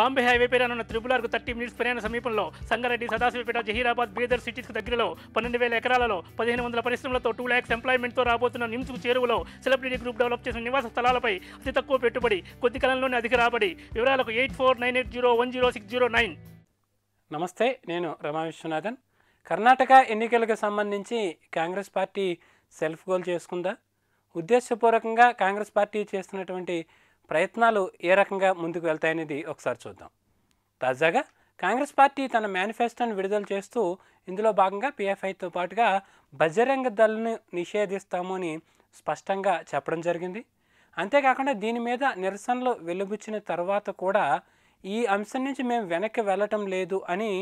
బాంబే హైవేపై రానున్న త్రిపులార్కు thirty minutes ప్రయాణ సమీపంలో సంగారెడ్డి సదాశివపేట జహీరాబాద్ బీదర్ సిటీస్కు దగ్గరలో పన్నెండు వేల ఎకరాలలో పదిహేను వందల పరిశ్రమలతో టూ ల్యాక్స్ ఎంప్లాయ్మెంట్తో రాబోతున్న నిమ్స్కు చేరువలో సెలబ్రిటీ గ్రూప్ డెవలప్ చేసిన నివాస స్థలాలపై అతి తక్కువ పెట్టుబడి కొద్ది కాలంలోనే అధిక రాబడి వివరాలకు eight four nine eight zero one zero six zero nine నమస్తే నేను రమా విశ్వనాథన్ కర్ణాటక ఎన్నికలకు సంబంధించి కాంగ్రెస్ పార్టీ సెల్ఫ్ గోల్ చేసుకుందా ఉద్దేశపూర్వకంగా కాంగ్రెస్ పార్టీ చేస్తున్నటువంటి ప్రయత్నాలు ఏ రకంగా ముందుకు వెళ్తాయనేది ఒకసారి చూద్దాం తాజాగా కాంగ్రెస్ పార్టీ తన మేనిఫెస్టోను విడుదల చేస్తూ ఇందులో భాగంగా పీఎఫ్ఐతో పాటుగా బజరంగ దళను నిషేధిస్తాము అని స్పష్టంగా చెప్పడం జరిగింది అంతేకాకుండా దీని మీద నిరసనలు వెలుబుచ్చిన తర్వాత కూడా ఈ అంశం నుంచి మేము వెనక్కి వెళ్ళటం లేదు అని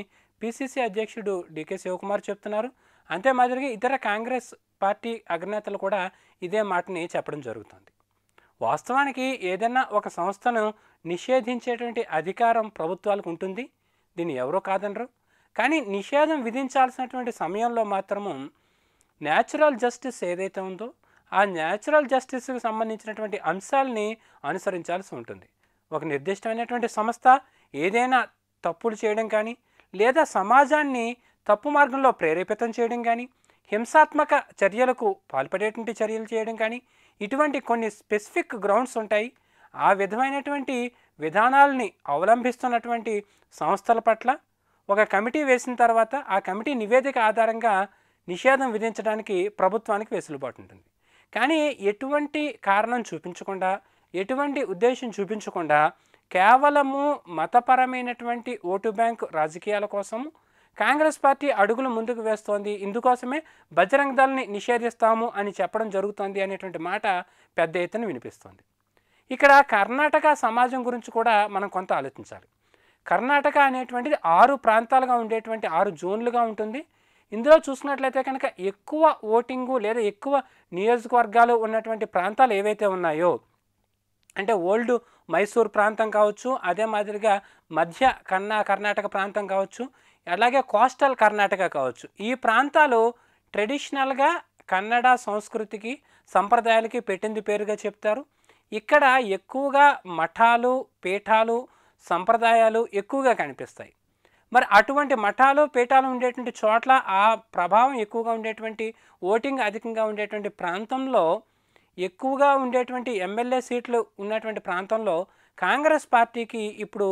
పిసిసి అధ్యక్షుడు డికే శివకుమార్ చెప్తున్నారు అంతే మాదిరిగా ఇతర కాంగ్రెస్ పార్టీ అగ్రనేతలు కూడా ఇదే మాటని చెప్పడం జరుగుతుంది వాస్తవానికి ఏదైనా ఒక సంస్థను నిషేధించేటువంటి అధికారం ప్రభుత్వాలకు ఉంటుంది దీన్ని ఎవరో కాదనరు కానీ నిషేధం విధించాల్సినటువంటి సమయంలో మాత్రము న్యాచురల్ జస్టిస్ ఏదైతే ఉందో ఆ న్యాచురల్ జస్టిస్కి సంబంధించినటువంటి అంశాలని అనుసరించాల్సి ఉంటుంది ఒక నిర్దిష్టమైనటువంటి సంస్థ ఏదైనా తప్పులు చేయడం కానీ లేదా సమాజాన్ని తప్పు మార్గంలో ప్రేరేపితం చేయడం కానీ హింసాత్మక చర్యలకు పాల్పడేటువంటి చర్యలు చేయడం కానీ ఇటువంటి కొన్ని స్పెసిఫిక్ గ్రౌండ్స్ ఉంటాయి ఆ విధమైనటువంటి విధానాలని అవలంబిస్తున్నటువంటి సంస్థల పట్ల ఒక కమిటీ వేసిన తర్వాత ఆ కమిటీ నివేదిక ఆధారంగా నిషేధం విధించడానికి ప్రభుత్వానికి వెసులుబాటు ఉంటుంది కానీ ఎటువంటి కారణం చూపించకుండా ఎటువంటి ఉద్దేశం చూపించకుండా కేవలము మతపరమైనటువంటి ఓటు బ్యాంకు రాజకీయాల కోసం కాంగ్రెస్ పార్టీ అడుగులు ముందుకు వేస్తోంది ఇందుకోసమే బజరంగ్ దళని నిషేధిస్తాము అని చెప్పడం జరుగుతోంది అనేటువంటి మాట పెద్ద ఎత్తున వినిపిస్తోంది ఇక్కడ కర్ణాటక సమాజం గురించి కూడా మనం కొంత ఆలోచించాలి కర్ణాటక అనేటువంటిది ఆరు ప్రాంతాలుగా ఉండేటువంటి ఆరు జోన్లుగా ఉంటుంది ఇందులో చూసినట్లయితే కనుక ఎక్కువ ఓటింగు లేదా ఎక్కువ నియోజకవర్గాలు ఉన్నటువంటి ప్రాంతాలు ఏవైతే ఉన్నాయో అంటే ఓల్డ్ మైసూర్ ప్రాంతం కావచ్చు అదే మాదిరిగా మధ్య కన్నా కర్ణాటక ప్రాంతం కావచ్చు అలాగే కోస్టల్ కర్ణాటక కావచ్చు ఈ ప్రాంతాలు ట్రెడిషనల్గా కన్నడ సంస్కృతికి సంప్రదాయాలకి పెట్టింది పేరుగా చెప్తారు ఇక్కడ ఎక్కువగా మఠాలు పీఠాలు సంప్రదాయాలు ఎక్కువగా కనిపిస్తాయి మరి అటువంటి మఠాలు పీఠాలు ఉండేటువంటి చోట్ల ఆ ప్రభావం ఎక్కువగా ఉండేటువంటి ఓటింగ్ అధికంగా ఉండేటువంటి ప్రాంతంలో ఎక్కువగా ఉండేటువంటి ఎమ్మెల్యే సీట్లు ఉన్నటువంటి ప్రాంతంలో కాంగ్రెస్ పార్టీకి ఇప్పుడు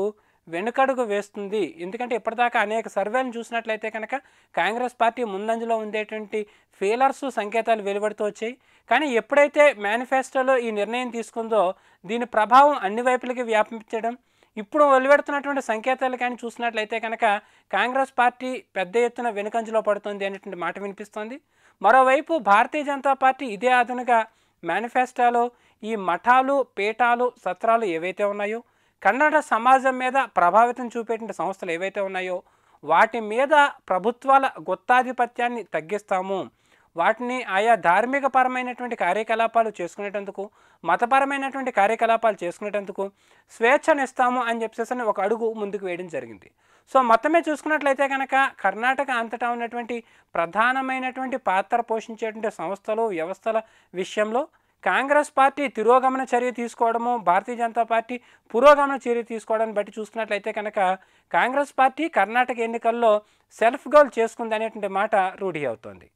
వెనుకడుగు వేస్తుంది ఎందుకంటే ఇప్పటిదాకా అనేక సర్వేలను చూసినట్లయితే కనుక కాంగ్రెస్ పార్టీ ముందంజలో ఉండేటువంటి ఫీలర్స్ సంకేతాలు వెలువడుతూ వచ్చాయి కానీ ఎప్పుడైతే మేనిఫెస్టోలో ఈ నిర్ణయం తీసుకుందో దీని ప్రభావం అన్ని వైపులకి వ్యాపించడం ఇప్పుడు వెలువెడుతున్నటువంటి సంకేతాలు కానీ చూసినట్లయితే కనుక కాంగ్రెస్ పార్టీ పెద్ద ఎత్తున వెనుకంజలో పడుతుంది అనేటువంటి మాట వినిపిస్తోంది మరోవైపు భారతీయ జనతా పార్టీ ఇదే అదనుగా మేనిఫెస్టోలో ఈ మఠాలు పీఠాలు సత్రాలు ఏవైతే ఉన్నాయో కన్నడ సమాజం మీద ప్రభావితం చూపేటువంటి సంస్థలు ఏవైతే ఉన్నాయో వాటి మీద ప్రభుత్వాల గుత్తాధిపత్యాన్ని తగ్గిస్తాము వాటిని ఆయా ధార్మిక పరమైనటువంటి కార్యకలాపాలు చేసుకునేటందుకు మతపరమైనటువంటి కార్యకలాపాలు చేసుకునేటందుకు స్వేచ్ఛనిస్తాము అని చెప్పేసి ఒక అడుగు ముందుకు వేయడం జరిగింది సో మొత్తమే చూసుకున్నట్లయితే కనుక కర్ణాటక అంతటా ఉన్నటువంటి ప్రధానమైనటువంటి పాత్ర పోషించేటువంటి సంస్థలు వ్యవస్థల విషయంలో కాంగ్రెస్ పార్టీ తిరోగమన చర్య తీసుకోవడము భారతీయ జనతా పార్టీ పురోగమన చర్య తీసుకోవడాన్ని బట్టి చూసుకున్నట్లయితే కనుక కాంగ్రెస్ పార్టీ కర్ణాటక ఎన్నికల్లో సెల్ఫ్ గోల్ చేసుకుంది అనేటువంటి మాట రూఢీ అవుతోంది